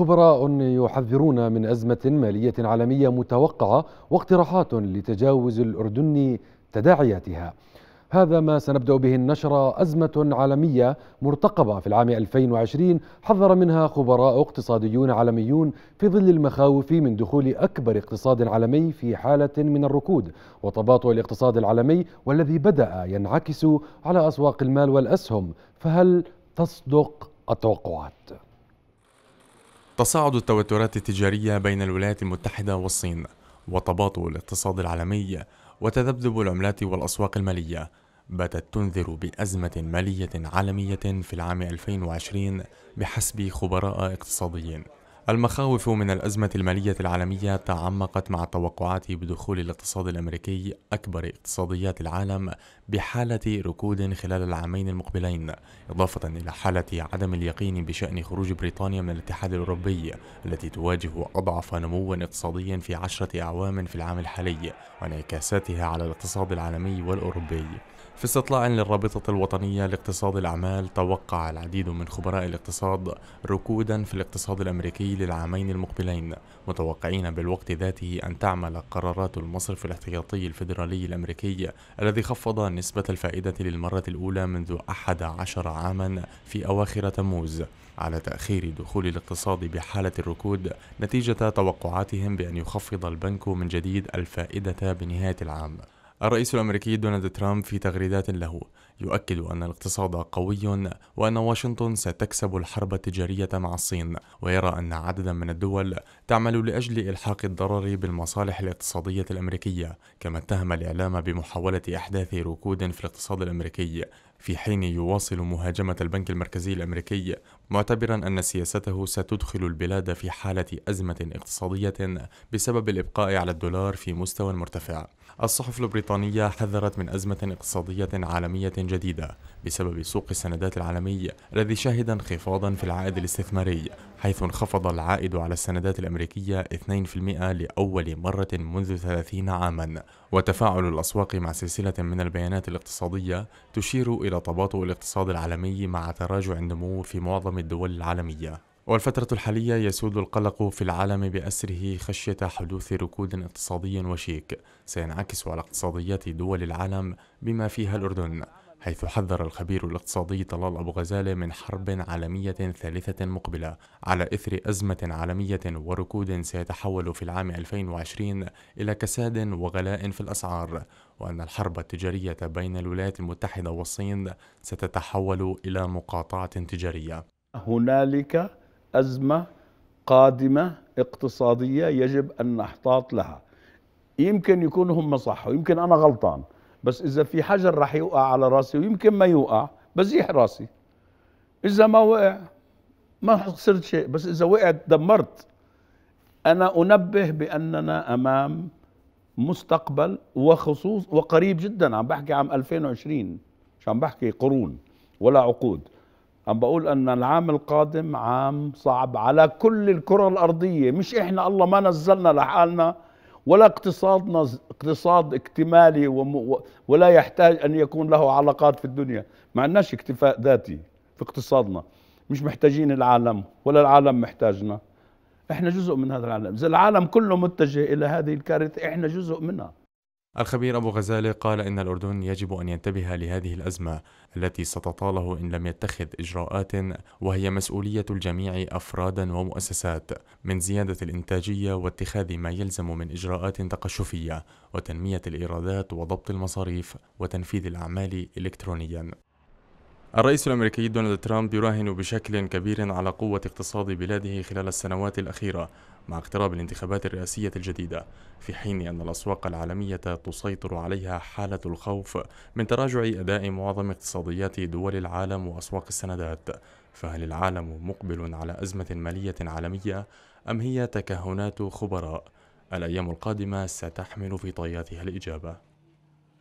خبراء يحذرون من أزمة مالية عالمية متوقعة واقتراحات لتجاوز الأردن تداعياتها هذا ما سنبدأ به النشرة أزمة عالمية مرتقبة في العام 2020 حذر منها خبراء اقتصاديون عالميون في ظل المخاوف من دخول أكبر اقتصاد عالمي في حالة من الركود وتباطؤ الاقتصاد العالمي والذي بدأ ينعكس على أسواق المال والأسهم فهل تصدق التوقعات؟ تصاعد التوترات التجارية بين الولايات المتحدة والصين وتباطؤ الاقتصاد العالمي وتذبذب العملات والأسواق المالية باتت تنذر بأزمة مالية عالمية في العام 2020 بحسب خبراء اقتصاديين المخاوف من الأزمة المالية العالمية تعمقت مع التوقعات بدخول الاقتصاد الأمريكي أكبر اقتصاديات العالم بحالة ركود خلال العامين المقبلين، إضافة إلى حالة عدم اليقين بشأن خروج بريطانيا من الاتحاد الأوروبي التي تواجه أضعف نمو اقتصادي في عشرة أعوام في العام الحالي، وانعكاساتها على الاقتصاد العالمي والأوروبي. في استطلاع للرابطة الوطنية لاقتصاد الأعمال توقع العديد من خبراء الاقتصاد ركودا في الاقتصاد الأمريكي للعامين المقبلين متوقعين بالوقت ذاته أن تعمل قرارات المصرف الاحتياطي الفيدرالي الأمريكي الذي خفض نسبة الفائدة للمرة الأولى منذ 11 عاما في أواخر تموز على تأخير دخول الاقتصاد بحالة الركود نتيجة توقعاتهم بأن يخفض البنك من جديد الفائدة بنهاية العام الرئيس الأمريكي دونالد ترامب في تغريدات له يؤكد أن الاقتصاد قوي وأن واشنطن ستكسب الحرب التجارية مع الصين ويرى أن عددا من الدول تعمل لأجل إلحاق الضرر بالمصالح الاقتصادية الأمريكية كما اتهم الإعلام بمحاولة إحداث ركود في الاقتصاد الأمريكي في حين يواصل مهاجمة البنك المركزي الأمريكي معتبرا أن سياسته ستدخل البلاد في حالة أزمة اقتصادية بسبب الإبقاء على الدولار في مستوى مرتفع الصحف البريطانية حذرت من أزمة اقتصادية عالمية جديدة بسبب سوق السندات العالمي الذي شهد انخفاضا في العائد الاستثماري حيث انخفض العائد على السندات الأمريكية 2% لأول مرة منذ 30 عاما وتفاعل الأسواق مع سلسلة من البيانات الاقتصادية تشير إلى تباطؤ الاقتصاد العالمي مع تراجع النمو في معظم الدول العالمية والفترة الحالية يسود القلق في العالم بأسره خشية حدوث ركود اقتصادي وشيك سينعكس على اقتصاديات دول العالم بما فيها الأردن حيث حذر الخبير الاقتصادي طلال أبو غزالة من حرب عالمية ثالثة مقبلة على إثر أزمة عالمية وركود سيتحول في العام 2020 إلى كساد وغلاء في الأسعار وأن الحرب التجارية بين الولايات المتحدة والصين ستتحول إلى مقاطعة تجارية هنالك أزمة قادمة اقتصادية يجب أن نحتاط لها يمكن يكون هم صح ويمكن أنا غلطان بس اذا في حجر رح يوقع على راسي ويمكن ما يوقع بزيح راسي اذا ما وقع ما خسرت شيء بس اذا وقعت دمرت انا انبه باننا امام مستقبل وخصوص وقريب جدا عم بحكي عام 2020 مش عم بحكي قرون ولا عقود عم بقول ان العام القادم عام صعب على كل الكره الارضيه مش احنا الله ما نزلنا لحالنا ولا اقتصادنا اقتصاد اكتمالي ولا يحتاج أن يكون له علاقات في الدنيا ما عندناش اكتفاء ذاتي في اقتصادنا مش محتاجين العالم ولا العالم محتاجنا احنا جزء من هذا العالم اذا العالم كله متجه الى هذه الكارثه احنا جزء منها الخبير أبو غزالة قال إن الأردن يجب أن ينتبه لهذه الأزمة التي ستطاله إن لم يتخذ إجراءات وهي مسؤولية الجميع أفرادا ومؤسسات من زيادة الإنتاجية واتخاذ ما يلزم من إجراءات تقشفية وتنمية الإيرادات وضبط المصاريف وتنفيذ الأعمال إلكترونيا الرئيس الأمريكي دونالد ترامب يراهن بشكل كبير على قوة اقتصاد بلاده خلال السنوات الأخيرة مع اقتراب الانتخابات الرئاسية الجديدة، في حين أن الأسواق العالمية تسيطر عليها حالة الخوف من تراجع أداء معظم اقتصاديات دول العالم وأسواق السندات، فهل العالم مقبل على أزمة مالية عالمية أم هي تكهنات خبراء؟ الأيام القادمة ستحمل في طياتها الإجابة.